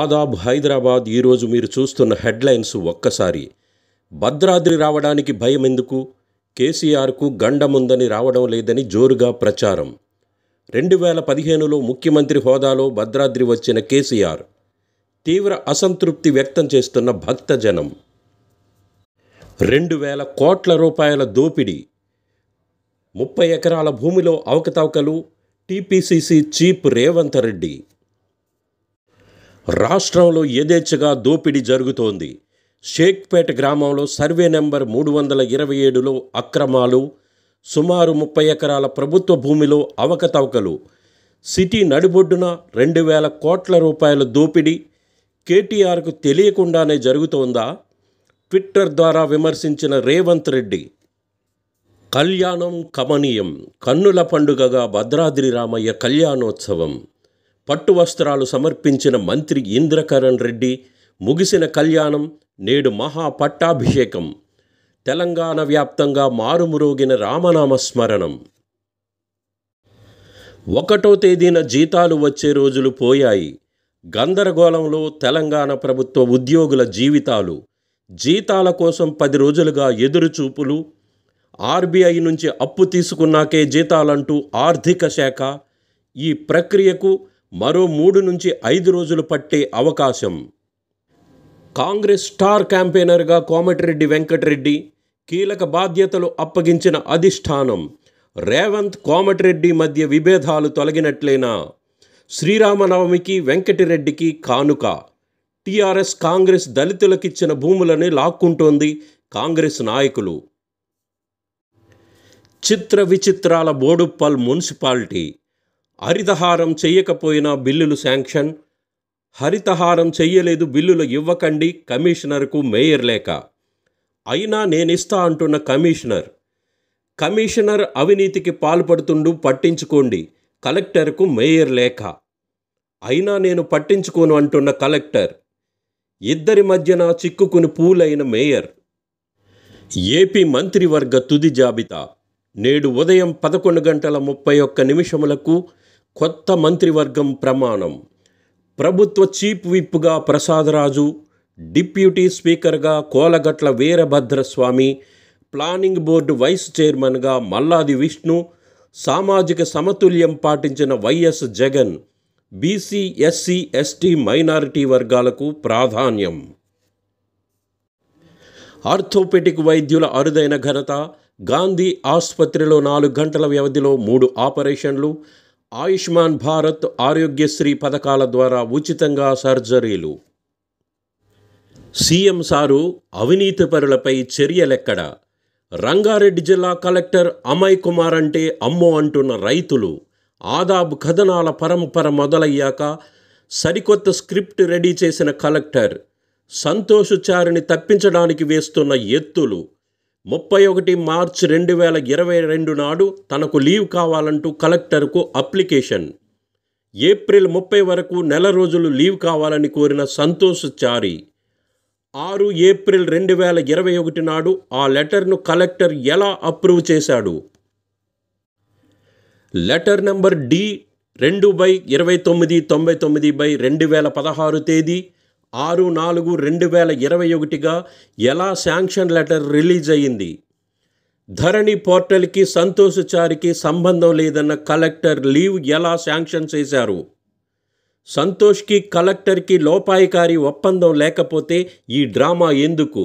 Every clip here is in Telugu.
ఆదాబ్ హైదరాబాద్ ఈరోజు మీరు చూస్తున్న హెడ్లైన్స్ ఒక్కసారి భద్రాద్రి రావడానికి భయం ఎందుకు కేసీఆర్కు గండముందని రావడం లేదని జోరుగా ప్రచారం రెండు వేల పదిహేనులో ముఖ్యమంత్రి హోదాలో భద్రాద్రి వచ్చిన కేసీఆర్ తీవ్ర అసంతృప్తి వ్యక్తం చేస్తున్న భక్తజనం రెండు వేల కోట్ల రూపాయల దోపిడీ ముప్పై ఎకరాల భూమిలో అవకతవకలు టీపీసీసీ చీఫ్ రేవంత్ రెడ్డి రాష్ట్రంలో యథేచ్ఛగా దోపిడీ జరుగుతోంది షేక్పేట గ్రామంలో సర్వే నెంబర్ మూడు వందల ఇరవై ఏడులో అక్రమాలు సుమారు ముప్పై ఎకరాల ప్రభుత్వ భూమిలో అవకతవకలు సిటీ నడిబొడ్డున రెండు వేల కోట్ల రూపాయల దోపిడీ కేటీఆర్కు తెలియకుండానే జరుగుతోందా ట్విట్టర్ ద్వారా విమర్శించిన రేవంత్ రెడ్డి కళ్యాణం కమనీయం కన్నుల పండుగగా భద్రాద్రి రామయ్య కళ్యాణోత్సవం పట్టు వస్త్రాలు సమర్పించిన మంత్రి ఇంద్రకరణ్ రెడ్డి ముగిసిన కళ్యాణం నేడు మహా పట్టాభిషేకం తెలంగాణ వ్యాప్తంగా మారుమురోగిన రామనామ స్మరణం ఒకటో తేదీన జీతాలు వచ్చే రోజులు పోయాయి గందరగోళంలో తెలంగాణ ప్రభుత్వ ఉద్యోగుల జీవితాలు జీతాల కోసం పది రోజులుగా ఎదురుచూపులు ఆర్బీఐ నుంచి అప్పు తీసుకున్నాకే జీతాలంటూ ఆర్థిక శాఖ ఈ ప్రక్రియకు మరో మూడు నుంచి ఐదు రోజులు పట్టే అవకాశం కాంగ్రెస్ స్టార్ క్యాంపెయినర్గా కోమటిరెడ్డి వెంకటరెడ్డి కీలక బాధ్యతలు అప్పగించిన అధిష్టానం రేవంత్ కోమటిరెడ్డి మధ్య విభేదాలు తొలగినట్లేనా శ్రీరామనవమికి వెంకటిరెడ్డికి కానుక టీఆర్ఎస్ కాంగ్రెస్ దళితులకిచ్చిన భూములని లాక్కుంటోంది కాంగ్రెస్ నాయకులు చిత్ర విచిత్రాల బోడుప్పల్ మున్సిపాలిటీ హరితహారం చెయ్యకపోయినా బిల్లులు శాంక్షన్ హరితహారం చెయ్యలేదు బిల్లులు ఇవ్వకండి కమిషనర్కు మేయర్ లేక అయినా నేనిస్తా అంటున్న కమిషనర్ కమిషనర్ అవినీతికి పాల్పడుతుండు పట్టించుకోండి కలెక్టర్కు మేయర్ లేక అయినా నేను పట్టించుకోను అంటున్న కలెక్టర్ ఇద్దరి మధ్యన చిక్కుకుని పూలైన మేయర్ ఏపీ మంత్రివర్గ తుది జాబితా నేడు ఉదయం పదకొండు గంటల ముప్పై ఒక్క నిమిషములకు కొత్త మంత్రివర్గం ప్రమాణం ప్రభుత్వ చీఫ్ విప్గా ప్రసాదరాజు డిప్యూటీ స్పీకర్గా Kolagatla Veerabhadraswamy planning board vice చైర్మన్గా మల్లాది విష్ణు సామాజిక సమతుల్యం పాటించిన YS Jagan BC SC ST minority వర్గాలకు ప్రాధాన్యం ఆర్థోపెటిక్ వైద్యుల అరుదైన ఘనత గాంధీ ఆసుపత్రిలో నాలుగు గంటల వ్యవధిలో మూడు ఆపరేషన్లు ఆయుష్మాన్ భారత్ ఆరోగ్యశ్రీ పథకాల ద్వారా ఉచితంగా సర్జరీలు సీఎం సారు అవినీతి పరులపై చర్యలెక్కడ రంగారెడ్డి జిల్లా కలెక్టర్ అమయ్ కుమార్ అంటే అమ్మో అంటున్న రైతులు ఆదాబ్ కథనాల పరంపర మొదలయ్యాక సరికొత్త స్క్రిప్ట్ రెడీ చేసిన కలెక్టర్ సంతోషుచారిని తప్పించడానికి వేస్తున్న ఎత్తులు ముప్పై ఒకటి మార్చ్ రెండు వేల ఇరవై రెండు నాడు తనకు లీవ్ కావాలంటూ కలెక్టర్కు అప్లికేషన్ ఏప్రిల్ ముప్పై వరకు నెల రోజులు లీవ్ కావాలని కోరిన సంతోష్ చారి ఆరు ఏప్రిల్ రెండు వేల ఇరవై ఒకటి నాడు ఆ లెటర్ను కలెక్టర్ ఎలా అప్రూవ్ చేశాడు లెటర్ నెంబర్ డి రెండు బై ఇరవై తొమ్మిది తొంభై తొమ్మిది బై రెండు వేల పదహారు తేదీ ఆరు నాలుగు రెండు వేల ఇరవై ఒకటిగా ఎలా శాంక్షన్ లెటర్ రిలీజ్ అయ్యింది ధరణి పోర్టల్కి సంతోషచారికి సంబంధం లేదన్న కలెక్టర్ లీవ్ ఎలా శాంక్షన్ చేశారు సంతోష్కి కలెక్టర్కి లోపాయికారి ఒప్పందం లేకపోతే ఈ డ్రామా ఎందుకు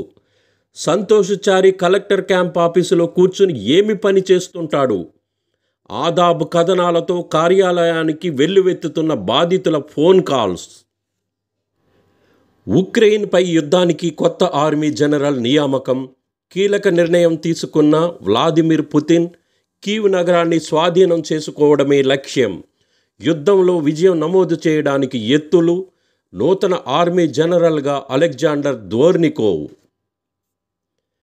సంతోషచారి కలెక్టర్ క్యాంప్ ఆఫీసులో కూర్చుని ఏమి పని చేస్తుంటాడు ఆదాబ్ కథనాలతో కార్యాలయానికి వెల్లువెత్తుతున్న బాధితుల ఫోన్ కాల్స్ ఉక్రెయిన్పై యుద్ధానికి కొత్త ఆర్మీ జనరల్ నియామకం కీలక నిర్ణయం తీసుకున్న వ్లాదిమిర్ పుతిన్ కీవ్ నగరాన్ని స్వాధీనం చేసుకోవడమే లక్ష్యం యుద్ధంలో విజయం నమోదు చేయడానికి ఎత్తులు నూతన ఆర్మీ జనరల్గా అలెగ్జాండర్ ద్వోర్నికోవ్